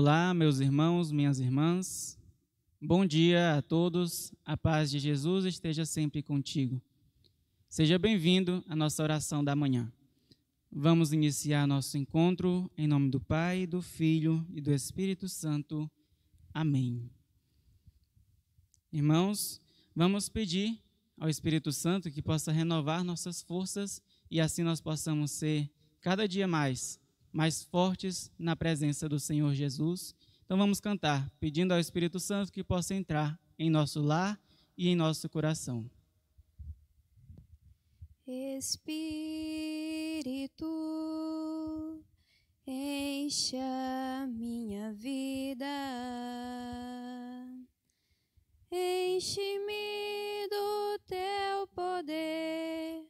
Olá, meus irmãos, minhas irmãs. Bom dia a todos. A paz de Jesus esteja sempre contigo. Seja bem-vindo à nossa oração da manhã. Vamos iniciar nosso encontro em nome do Pai, do Filho e do Espírito Santo. Amém. Irmãos, vamos pedir ao Espírito Santo que possa renovar nossas forças e assim nós possamos ser cada dia mais mais fortes na presença do Senhor Jesus. Então vamos cantar, pedindo ao Espírito Santo que possa entrar em nosso lar e em nosso coração. Espírito, encha minha vida, enche-me do teu poder,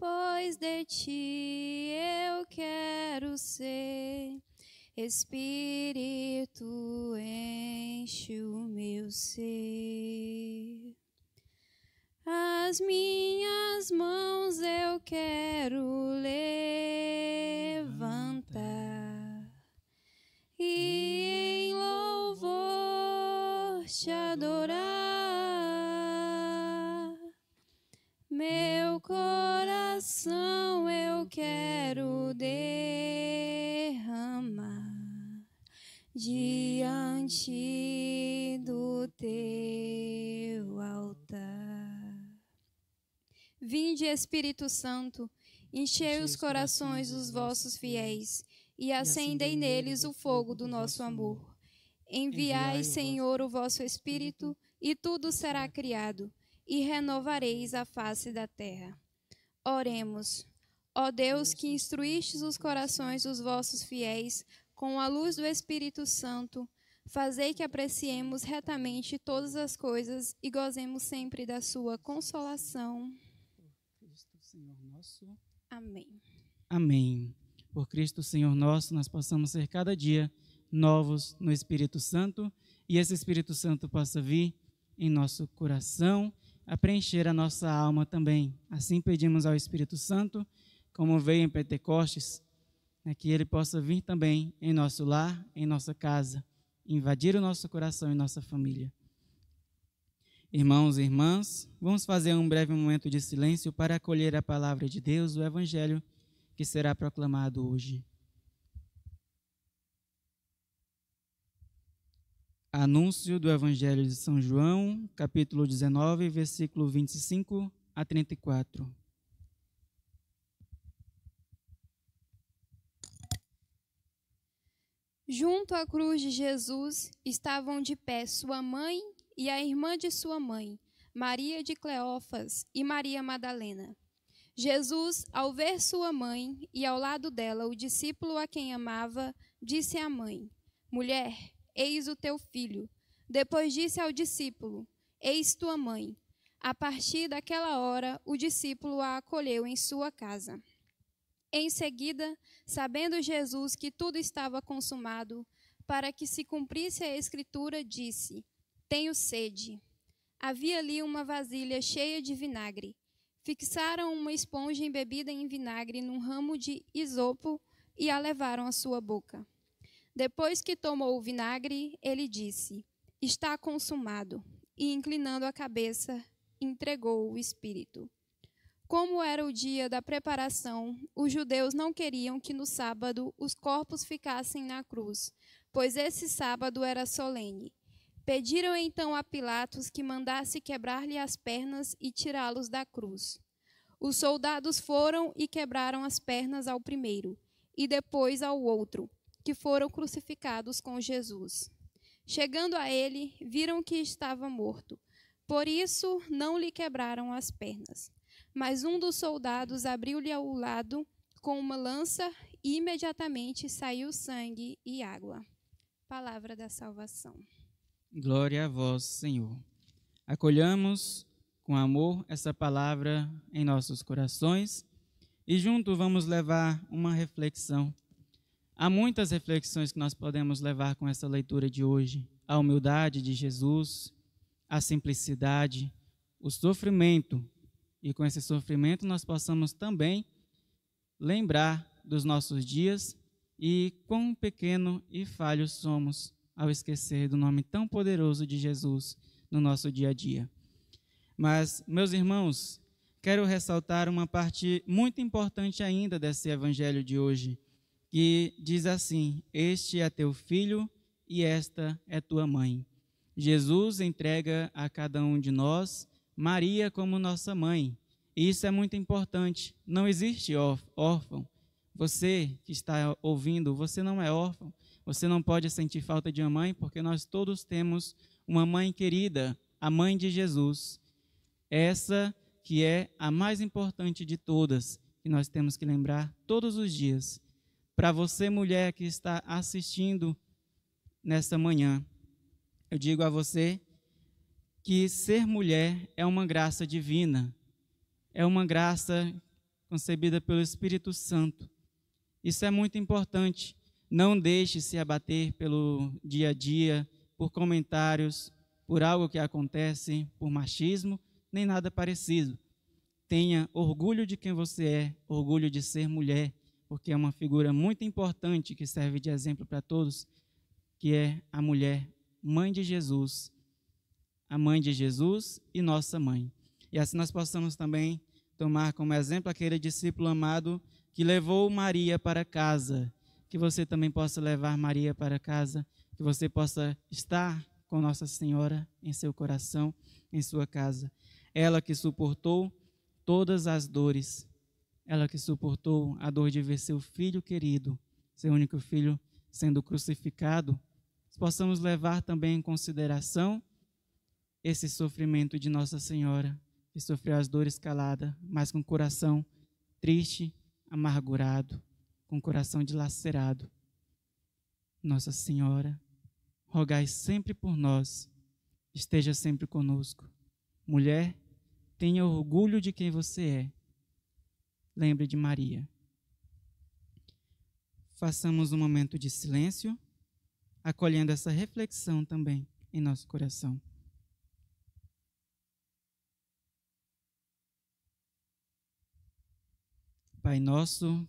pois de ti quero ser. Espírito, enche o meu ser. As minhas mãos eu quero levantar e em louvor te adorar. Vinde, Espírito Santo, enchei os corações dos vossos fiéis e acendei neles o fogo do nosso amor. Enviai, Senhor, o vosso Espírito, e tudo será criado, e renovareis a face da terra. Oremos. Ó Deus, que instruístes os corações dos vossos fiéis com a luz do Espírito Santo, fazei que apreciemos retamente todas as coisas e gozemos sempre da sua consolação nosso. Amém. Amém. Por Cristo, Senhor nosso, nós possamos ser cada dia novos no Espírito Santo e esse Espírito Santo possa vir em nosso coração, a preencher a nossa alma também. Assim pedimos ao Espírito Santo, como veio em Pentecostes, né, que ele possa vir também em nosso lar, em nossa casa, invadir o nosso coração e nossa família. Irmãos e irmãs, vamos fazer um breve momento de silêncio para acolher a palavra de Deus, o Evangelho que será proclamado hoje. Anúncio do Evangelho de São João, capítulo 19, versículo 25 a 34. Junto à cruz de Jesus estavam de pé sua mãe e a irmã de sua mãe, Maria de Cleófas e Maria Madalena. Jesus, ao ver sua mãe e ao lado dela o discípulo a quem amava, disse à mãe: Mulher, eis o teu filho. Depois disse ao discípulo: Eis tua mãe. A partir daquela hora, o discípulo a acolheu em sua casa. Em seguida, sabendo Jesus que tudo estava consumado, para que se cumprisse a escritura, disse: tenho sede. Havia ali uma vasilha cheia de vinagre. Fixaram uma esponja embebida em vinagre num ramo de isopo e a levaram à sua boca. Depois que tomou o vinagre, ele disse: Está consumado. E inclinando a cabeça, entregou o espírito. Como era o dia da preparação, os judeus não queriam que no sábado os corpos ficassem na cruz, pois esse sábado era solene. Pediram então a Pilatos que mandasse quebrar-lhe as pernas e tirá-los da cruz. Os soldados foram e quebraram as pernas ao primeiro, e depois ao outro, que foram crucificados com Jesus. Chegando a ele, viram que estava morto. Por isso não lhe quebraram as pernas. Mas um dos soldados abriu-lhe ao lado com uma lança e imediatamente saiu sangue e água. Palavra da salvação. Glória a vós, Senhor. Acolhamos com amor essa palavra em nossos corações e junto vamos levar uma reflexão. Há muitas reflexões que nós podemos levar com essa leitura de hoje: a humildade de Jesus, a simplicidade, o sofrimento, e com esse sofrimento nós possamos também lembrar dos nossos dias e quão pequeno e falho somos ao esquecer do nome tão poderoso de Jesus no nosso dia a dia. Mas, meus irmãos, quero ressaltar uma parte muito importante ainda desse evangelho de hoje, que diz assim: Este é teu filho e esta é tua mãe. Jesus entrega a cada um de nós Maria como nossa mãe. E isso é muito importante. Não existe órfão. Você que está ouvindo, você não é órfão. Você não pode sentir falta de uma mãe, porque nós todos temos uma mãe querida, a mãe de Jesus. Essa que é a mais importante de todas, que nós temos que lembrar todos os dias. Para você, mulher que está assistindo nesta manhã, eu digo a você que ser mulher é uma graça divina, é uma graça concebida pelo Espírito Santo. Isso é muito importante. Não deixe se abater pelo dia a dia, por comentários, por algo que acontece, por machismo, nem nada parecido. Tenha orgulho de quem você é, orgulho de ser mulher, porque é uma figura muito importante que serve de exemplo para todos, que é a mulher, mãe de Jesus, a mãe de Jesus e nossa mãe. E assim nós possamos também tomar como exemplo aquele discípulo amado que levou Maria para casa que você também possa levar Maria para casa, que você possa estar com Nossa Senhora em seu coração, em sua casa. Ela que suportou todas as dores, ela que suportou a dor de ver seu filho querido, seu único filho, sendo crucificado, possamos levar também em consideração esse sofrimento de Nossa Senhora, que sofreu as dores calada, mas com o coração triste, amargurado com o coração dilacerado. Nossa Senhora, rogai sempre por nós, esteja sempre conosco. Mulher, tenha orgulho de quem você é. Lembre de Maria. Façamos um momento de silêncio, acolhendo essa reflexão também em nosso coração. Pai nosso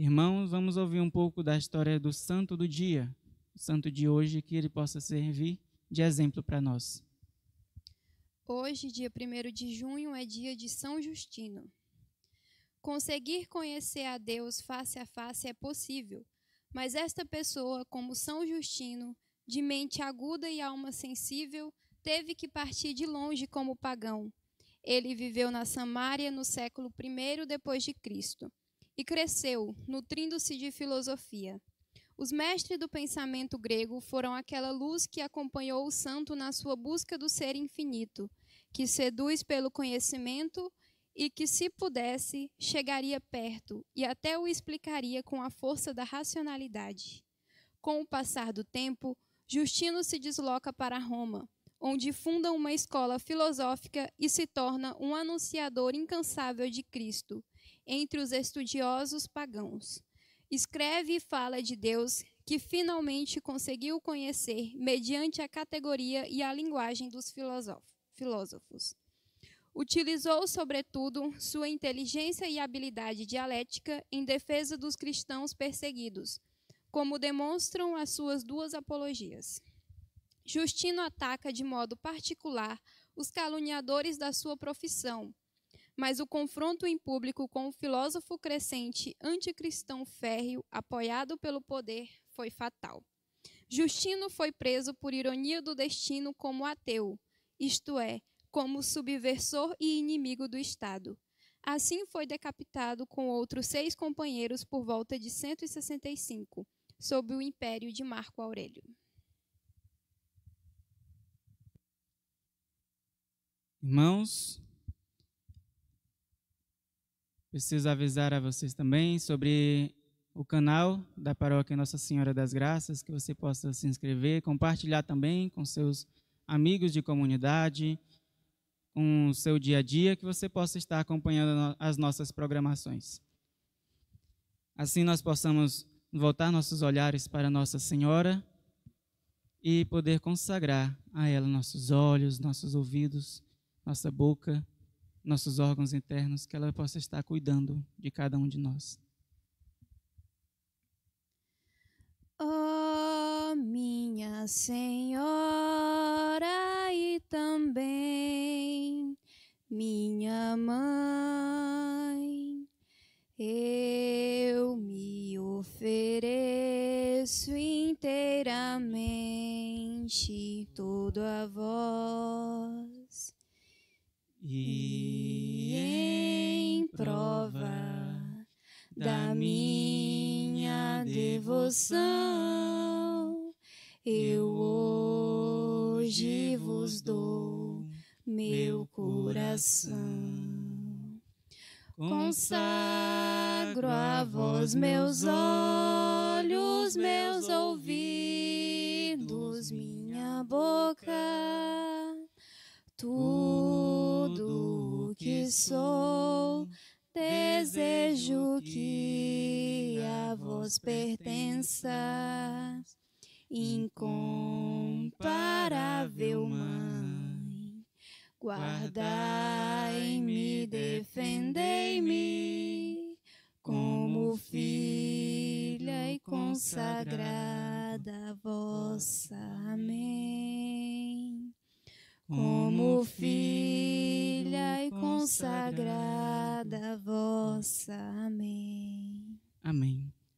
Irmãos, vamos ouvir um pouco da história do santo do dia, o santo de hoje, que ele possa servir de exemplo para nós. Hoje, dia 1 de junho, é dia de São Justino. Conseguir conhecer a Deus face a face é possível, mas esta pessoa, como São Justino, de mente aguda e alma sensível, teve que partir de longe como pagão. Ele viveu na Samária no século I depois de Cristo e cresceu, nutrindo-se de filosofia. Os mestres do pensamento grego foram aquela luz que acompanhou o santo na sua busca do ser infinito, que seduz pelo conhecimento e que, se pudesse, chegaria perto e até o explicaria com a força da racionalidade. Com o passar do tempo, Justino se desloca para Roma, onde funda uma escola filosófica e se torna um anunciador incansável de Cristo, entre os estudiosos pagãos. Escreve e fala de Deus que finalmente conseguiu conhecer mediante a categoria e a linguagem dos filósofos. Utilizou, sobretudo, sua inteligência e habilidade dialética em defesa dos cristãos perseguidos, como demonstram as suas duas apologias. Justino ataca de modo particular os caluniadores da sua profissão, mas o confronto em público com o filósofo crescente anticristão férreo, apoiado pelo poder, foi fatal. Justino foi preso por ironia do destino como ateu, isto é, como subversor e inimigo do Estado. Assim foi decapitado com outros seis companheiros por volta de 165, sob o império de Marco Aurélio. Irmãos, Preciso avisar a vocês também sobre o canal da Paróquia Nossa Senhora das Graças, que você possa se inscrever, compartilhar também com seus amigos de comunidade, com o seu dia a dia, que você possa estar acompanhando as nossas programações. Assim nós possamos voltar nossos olhares para Nossa Senhora e poder consagrar a ela nossos olhos, nossos ouvidos, nossa boca nossos órgãos internos, que ela possa estar cuidando de cada um de nós. Oh, minha Senhora e também minha mãe, eu me ofereço inteiramente, todo a voz. devoção eu hoje vos dou meu coração. Consagro a vós meus olhos, meus ouvidos, minha boca, tudo o que sou, desejo que vos pertença, incomparável Mãe. Guardai-me, defendei-me como filha e consagrada vossa. Amém. Como filha e consagrada vossa. Amém. Amém.